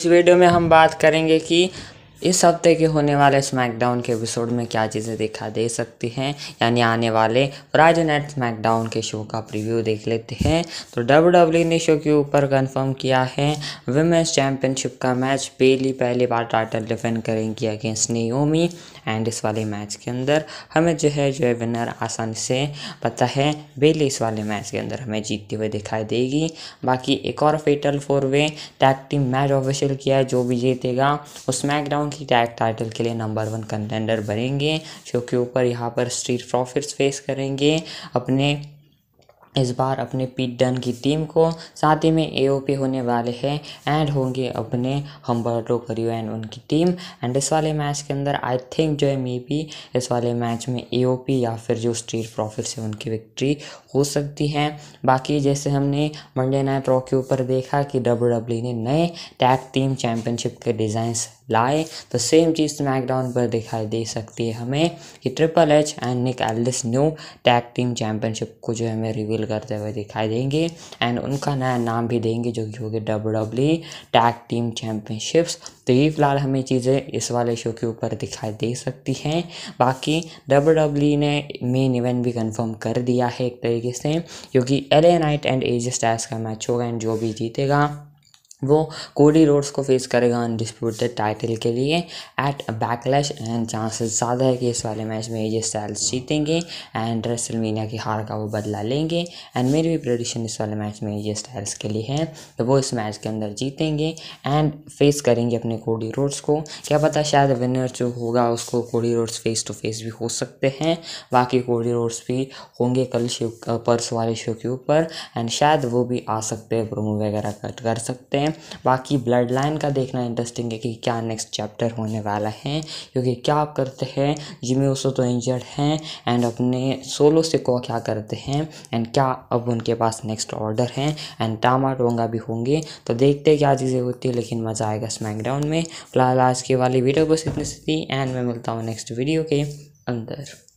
इस वीडियो में हम बात करेंगे कि इस हफ्ते के होने वाले स्मैकडाउन के एपिसोड में क्या चीज़ें दिखा दे सकती हैं यानी आने वाले फ्राइडे स्मैकडाउन के शो का प्रीव्यू देख लेते हैं तो डब्ल्यू डब्ल्यू e ने शो के ऊपर कंफर्म किया है वुमेंस चैम्पियनशिप का मैच पहली पहली बार टाइटल डिफेंड करेंगी अगेंस्ट नियोमी एंड इस वाले मैच के अंदर हमें जो है जो है विनर आसानी से पता है बेली इस वाले मैच के अंदर हमें जीतते हुए दिखाई देगी बाकी एक और fatal four way tag team match official किया है जो भी जीतेगा उस स्मैकडाउन की टैग टाइटल के लिए नंबर वन कंटेंडर बनेंगे शो के ऊपर यहाँ पर स्ट्रीट प्रॉफिट्स फेस करेंगे अपने इस बार अपने पीट डन की टीम को साथ ही में एओपी होने वाले हैं एंड होंगे अपने हम्बर्टो करियो एंड उनकी टीम एंड इस वाले मैच के अंदर आई थिंक जो है मे बी इस वाले मैच में एओपी या फिर जो स्ट्रीट प्रॉफिट से उनकी विक्ट्री हो सकती है बाकी जैसे हमने मंडे नाइट रॉ के ऊपर देखा कि डब्ल्यू e ने नए टैग टीम चैम्पियनशिप के डिज़ाइंस लाए तो सेम चीज़ स्मैकडाउन तो पर दिखाई दे सकती है हमें कि triple H and Nick Aldis new tag team championship को जो हमें रिवील करते हुए दिखाई देंगे एंड उनका नया नाम भी देंगे जो कि होगी W W tag team championships तो ये फिलहाल हमें चीज़ें इस वाले शो के ऊपर दिखाई दे सकती हैं बाकी डब्ल्यू डब्ल्यू e ने मेन इवेंट भी कंफर्म कर दिया है एक तरीके से क्योंकि L A Knight and Edge का मैच होगा एंड जो भी जीतेगा वो कोडी रोड्स को फेस करेगा अनडिस्प्यूटेड टाइटल के लिए एट बैकलैश एंड चांसेस ज़्यादा है कि इस वाले मैच में एजे स्टाइल्स जीतेंगे एंड रेसल की हार का वो बदला लेंगे एंड मेरी भी प्रडिक्शन इस वाले मैच में एजे स्टाइल्स के लिए है तो वो इस मैच के अंदर जीतेंगे एंड फेस करेंगे अपने कोडी रोड्स को क्या पता शायद विनर जो होगा उसको Cody Rhodes face to face भी हो सकते हैं बाकी कोडी रोड्स भी होंगे कल शो पर्स वाले शो के ऊपर एंड शायद वो भी आ सकते हैं प्रोमो वगैरह कट कर सकते हैं हैं बाकी ब्लड लाइन का देखना इंटरेस्टिंग है कि क्या नेक्स्ट चैप्टर होने वाला है क्योंकि क्या करते हैं जिमी उस तो इंजर्ड हैं एंड अपने सोलो से को क्या करते हैं एंड क्या अब उनके पास नेक्स्ट ऑर्डर है एंड टामा टोंगा भी होंगे तो देखते क्या चीज़ें होती है लेकिन मज़ा आएगा स्मैकडाउन में फिलहाल आज की वाली वीडियो बस इतनी सी एंड मैं मिलता हूँ नेक्स्ट वीडियो के अंदर